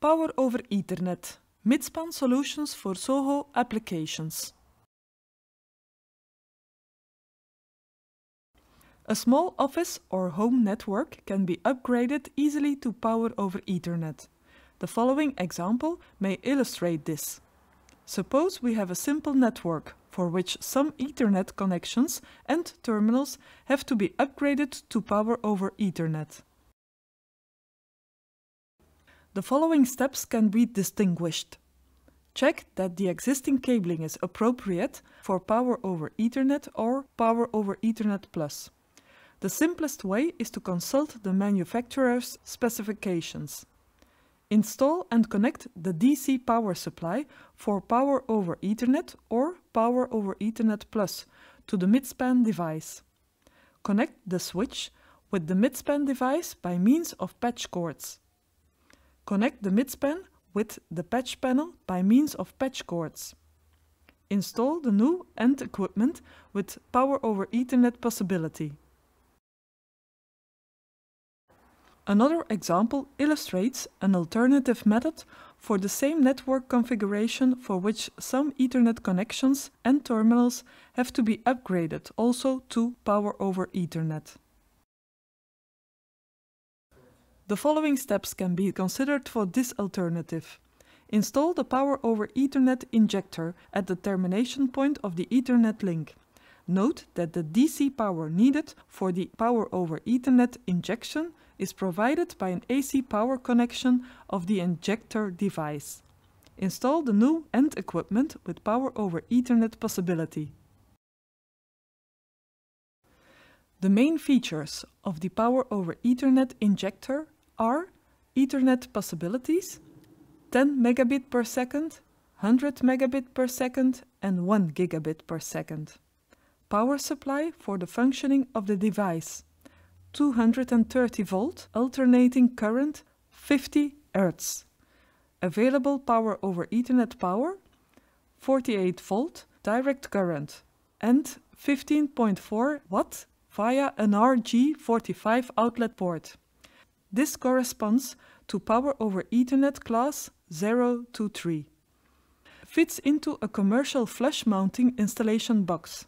Power over Ethernet. Midspan solutions for SOHO applications. A small office or home network can be upgraded easily to Power over Ethernet. The following example may illustrate this. Suppose we have a simple network for which some Ethernet connections and terminals have to be upgraded to Power over Ethernet. The following steps can be distinguished. Check that the existing cabling is appropriate for Power over Ethernet or Power over Ethernet Plus. The simplest way is to consult the manufacturer's specifications. Install and connect the DC power supply for Power over Ethernet or Power over Ethernet Plus to the midspan device. Connect the switch with the midspan device by means of patch cords. Connect the midspan with the patch panel by means of patch cords. Install the new end equipment with Power over Ethernet possibility. Another example illustrates an alternative method for the same network configuration for which some Ethernet connections and terminals have to be upgraded also to Power over Ethernet. The following steps can be considered for this alternative. Install the power over Ethernet injector at the termination point of the Ethernet link. Note that the DC power needed for the power over Ethernet injection is provided by an AC power connection of the injector device. Install the new end equipment with power over Ethernet possibility. The main features of the power over Ethernet injector are Ethernet possibilities 10 megabit per second, 100 megabit per second, and 1 gigabit per second. Power supply for the functioning of the device 230 volt alternating current 50 Hertz. Available power over Ethernet power 48 volt direct current and 15.4 watt via an RG45 outlet port. This corresponds to power over Ethernet class 0 to 3. Fits into a commercial flush mounting installation box.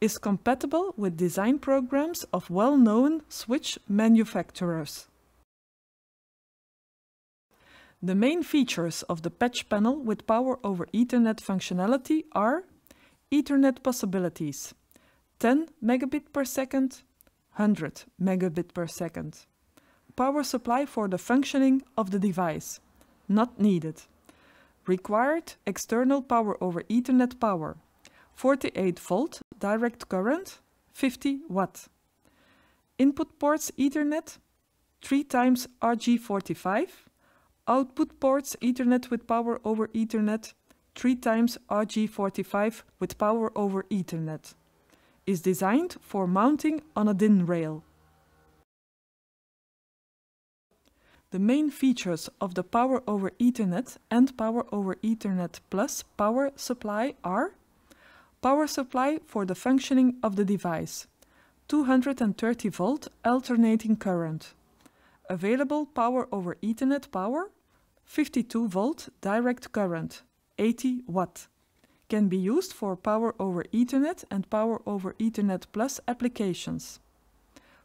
Is compatible with design programs of well-known switch manufacturers. The main features of the patch panel with power over Ethernet functionality are Ethernet possibilities 10 megabit per second, 100 megabit per second power supply for the functioning of the device. Not needed. Required external power over Ethernet power. 48 volt direct current, 50 watt. Input ports Ethernet, 3 times RG45. Output ports Ethernet with power over Ethernet, 3 times RG45 with power over Ethernet. Is designed for mounting on a DIN rail. The main features of the Power over Ethernet and Power over Ethernet Plus power supply are Power supply for the functioning of the device 230 volt alternating current Available Power over Ethernet power 52 volt direct current 80 watt can be used for Power over Ethernet and Power over Ethernet Plus applications.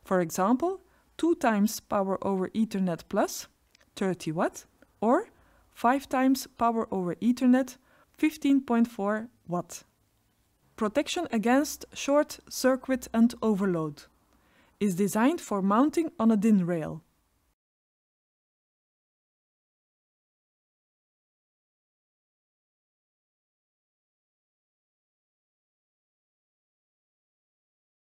For example, 2 times power over Ethernet plus 30 watt or 5 times power over Ethernet 15.4 watt. Protection against short circuit and overload is designed for mounting on a DIN rail.